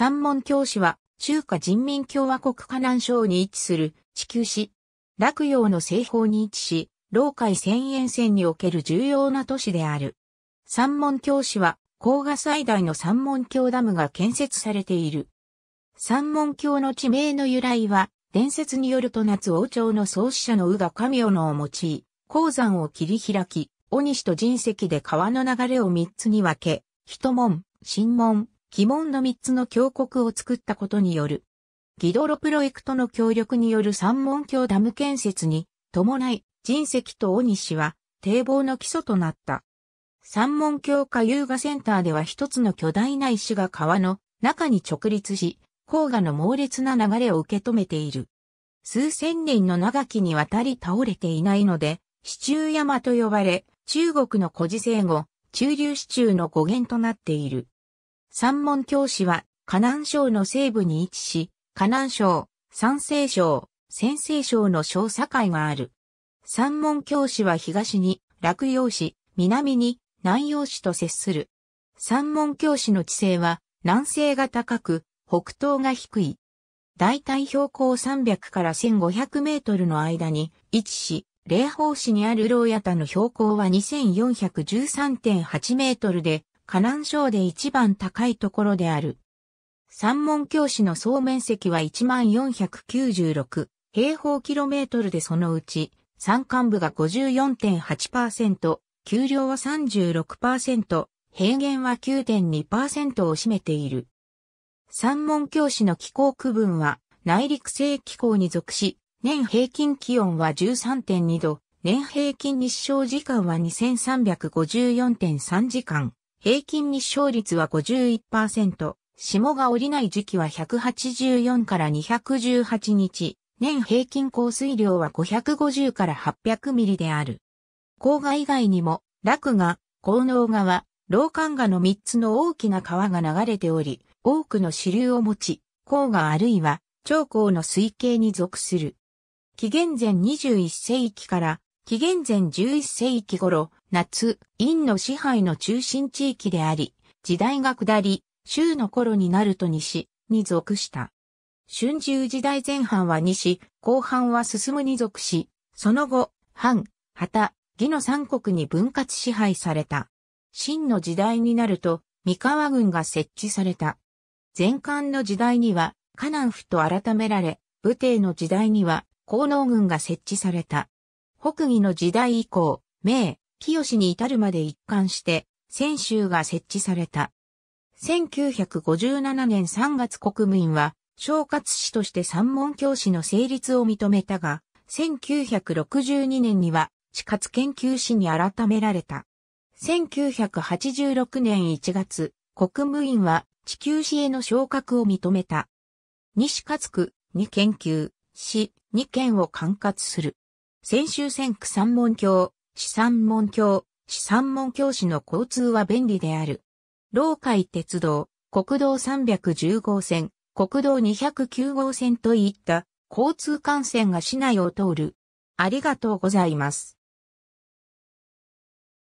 三門教師は中華人民共和国河南省に位置する地球市。洛陽の西方に位置し、老海千円線における重要な都市である。三門教師は、甲賀最大の三門橋ダムが建設されている。三門橋の地名の由来は、伝説によると夏王朝の創始者の宇賀神尾のを用い、鉱山を切り開き、鬼西と人石で川の流れを三つに分け、一門、新門、鬼門の三つの峡谷を作ったことによる。ギドロプロエクトの協力による三門橋ダム建設に伴い、人石と大西は堤防の基礎となった。三門橋下遊河センターでは一つの巨大な石が川の中に直立し、黄河の猛烈な流れを受け止めている。数千年の長きにわたり倒れていないので、市中山と呼ばれ、中国の古事生後、中流市中の語源となっている。三門教師は、河南省の西部に位置し、河南省、山西省、先西省の小境がある。三門教師は東に、洛陽市、南に、南陽市と接する。三門教師の地勢は、南西が高く、北東が低い。大体標高300から1500メートルの間に位置し、霊峰市にある牢屋田の標高は2413.8メートルで、河南省で一番高いところである。三門教師の総面積は1496平方キロメートルでそのうち山間部が54.8%、丘陵は36%、平原は9.2%を占めている。三門教師の気候区分は内陸性気候に属し、年平均気温は13.2度、年平均日照時間は2354.3時間。平均日照率は51%、霜が降りない時期は184から218日、年平均降水量は550から800ミリである。黄河以外にも、落河、河能川、老漢河の3つの大きな川が流れており、多くの支流を持ち、黄河あるいは長江の水系に属する。紀元前21世紀から紀元前11世紀頃、夏、陰の支配の中心地域であり、時代が下り、州の頃になると西、に属した。春秋時代前半は西、後半は進むに属し、その後、藩、旗、義の三国に分割支配された。秦の時代になると、三河軍が設置された。前漢の時代には、河南府と改められ、武帝の時代には、河能軍が設置された。北魏の時代以降、明、清に至るまで一貫して、泉州が設置された。1957年3月国務院は、小活士として三門教師の成立を認めたが、1962年には、地活研究士に改められた。1986年1月、国務院は地球史への昇格を認めた。西勝区に研究、市に県を管轄する。先週線区三門橋、市三門橋、市三門橋市の交通は便利である。老海鉄道、国道310号線、国道209号線といった交通幹線が市内を通る。ありがとうございます。